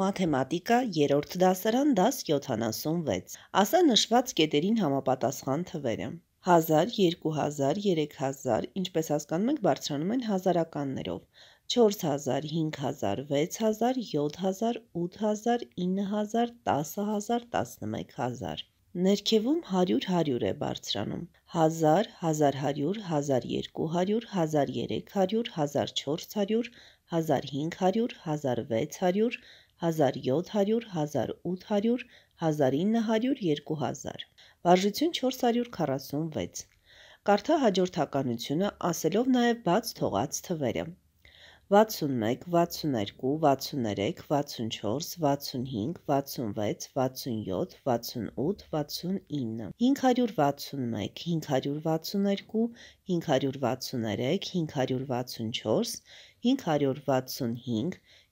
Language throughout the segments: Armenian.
մաթեմատիկա 3-րդ դասարան դաս 76։ Ասա նշված կետերին համապատասխան թվերը։ 1000, 2000, 3000, ինչպես հասկանում ենք, բարձրանում են հազարականներով։ 4000, 5000, 6000, 7000, 8000, 9000, 10000, 11000 ներքևում 100-100 է բարձրանում, 1000, 1100, 1200, 1300, 1400, 1500, 1600, 1700, 1800, 1900, 2000։ Վարժություն 446։ Կարդա հաջորդականությունը ասելով նաև բաց թողած թվերը։ 61, 62, 63, 64, 65, 66, 67, 68, 69, 561, 562, 563, 564, 565,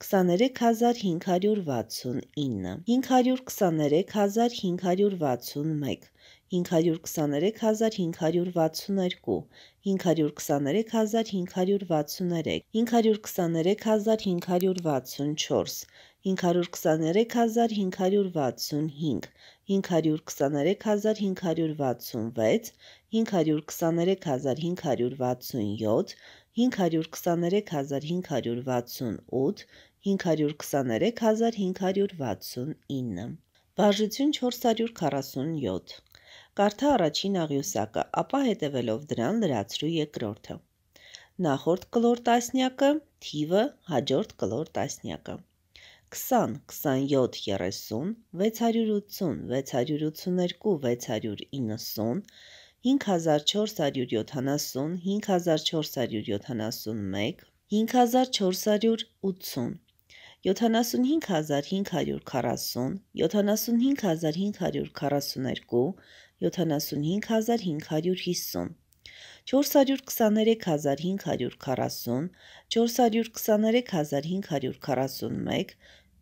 23569, 523 523-562, 523-563, 523-564, 523-565, 523.566, 523.567, 523.568, 523.569։ Բաժություն 447։ Կարդա առաջին աղյուսակը, ապա հետևելով դրան լրացրու երկրորդը։ Նախորդ կլոր տասնյակը, թիվը, հաջորդ կլոր տասնյակը։ 20 27 30 682 690 5470 5471 5480 75540 75542 75550 423540 423541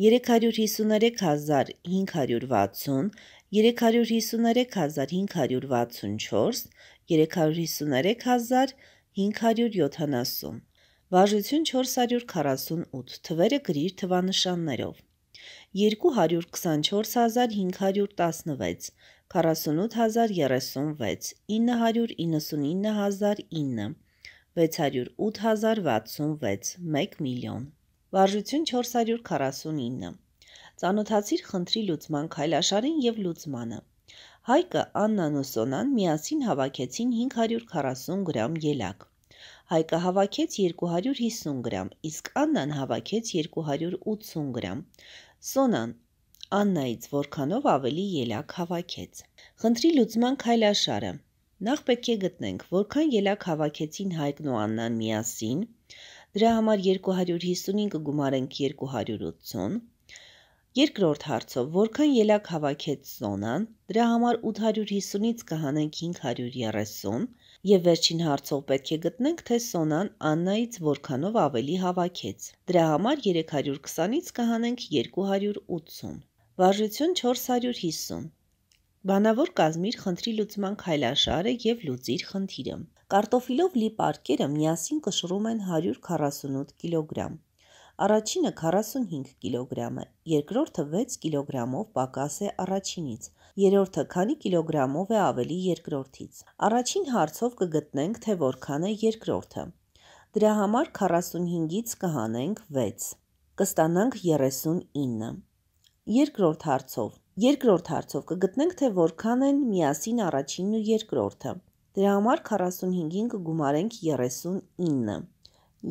353560, 353564, 353570։ Վարժություն 448 թվերը գրիր թվանշաններով։ 224516, 48036, 999009, 608066, 1 միլիոն։ Վարժություն 449։ Ծանոթացիր խնդրի լուծման քայլաշարին եւ լուծմանը։ Հայկը Աննան ու Սոնան միասին հավաքեցին 540 գրամ ելակ։ Հայկը հավաքեց 250 գրամ, իսկ Աննան հավաքեց 280 գրամ։ Սոնան Աննայից որքանով ավելի ելակ հավաքեց։ Խնդրի լուծման քայլաշարը։ Նախ պետք է գտնենք, որքան ելակ հավաքեցին Հայկն ու Աննան միասին 1 դրա համար 255 գումարենք 280, Երկրորդ հարցով, որքան ելակ հավաքեց զոնան, դրա համար 850-ից կհանենք 530 եւ վերջին հարցով պետք է գտնենք, թե Սոնան Աննայից որքանով ավելի հավաքեց։ Դրա համար 320-ից կհանենք 280։ Վարժություն 450։ Բանավոր կազմիր խնդրի լուծման քայլաշարը եւ լուծիր խնդիրը։ Կարտոֆիլով լի պարկերը միասին կշռում են 148 կիլոգրամ։ Առաջինը 45 կիլոգրամ է, երկրորդը 6 կիլոգրամով պակաս է առաջինից, երրորդը քանի կիլոգրամով է ավելի երկրորդից։ Առաջին հարցով կգտնենք, թե որքան է երկրորդը։ Դրա համար 45-ից կհանենք 6, կստանանք 39։ Երկրորդ հարցով Երկրորդ հարցով կգտնենք, թե որքան են միասին առաջինն ու երկրորդը։ Դրա համար 45-ին կգումարենք 39-ը։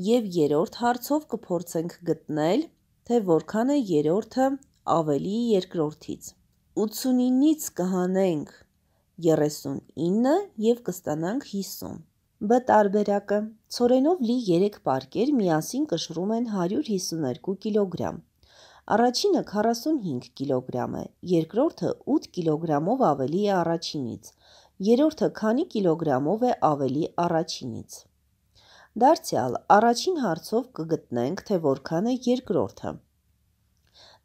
Եվ երրորդ հարցով կփորձենք գտնել, թե որքան է երրորդը ավելի երկրորդից։ 89-ից կհանենք 39 եւ կստանանք 50։ Բ տարբերակը ցորենով լի 3 պարկեր միասին կշռում են 152 կիլոգրամ։ Առաջինը 45 կիլոգրամ է, երկրորդը 8 կիլոգրամով ավելի է առաջինից, երրորդը քանի կիլոգրամով է ավելի առաջինից։ Դարձյալ առաջին հարցով կգտնենք, թե որքան է երկրորդը։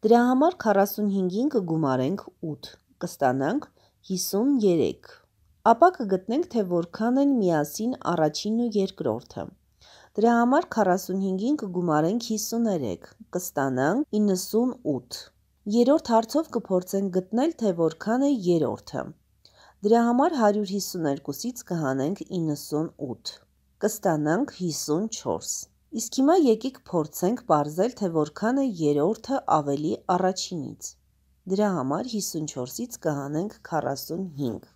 Դրա համար 45-ին կգումարենք 8, կստանանք 53։ Ապա կգտնենք, թե որքան են միասին առաջինն ու երկրորդը։ Դրա համար 45-ին կգումարենք 53, կստանանք 98։ Երորդ հարցով կփորձենք գտնել, թե որքան է երրորդը։ Դրա համար 152-ից կհանենք 98, կստանանք 54։ Իսկ հիմա եկեք փորձենք բարձել, թե որքան է երորդը ավելի առաջինից։ Դրա համար 54-ից կհանենք 45։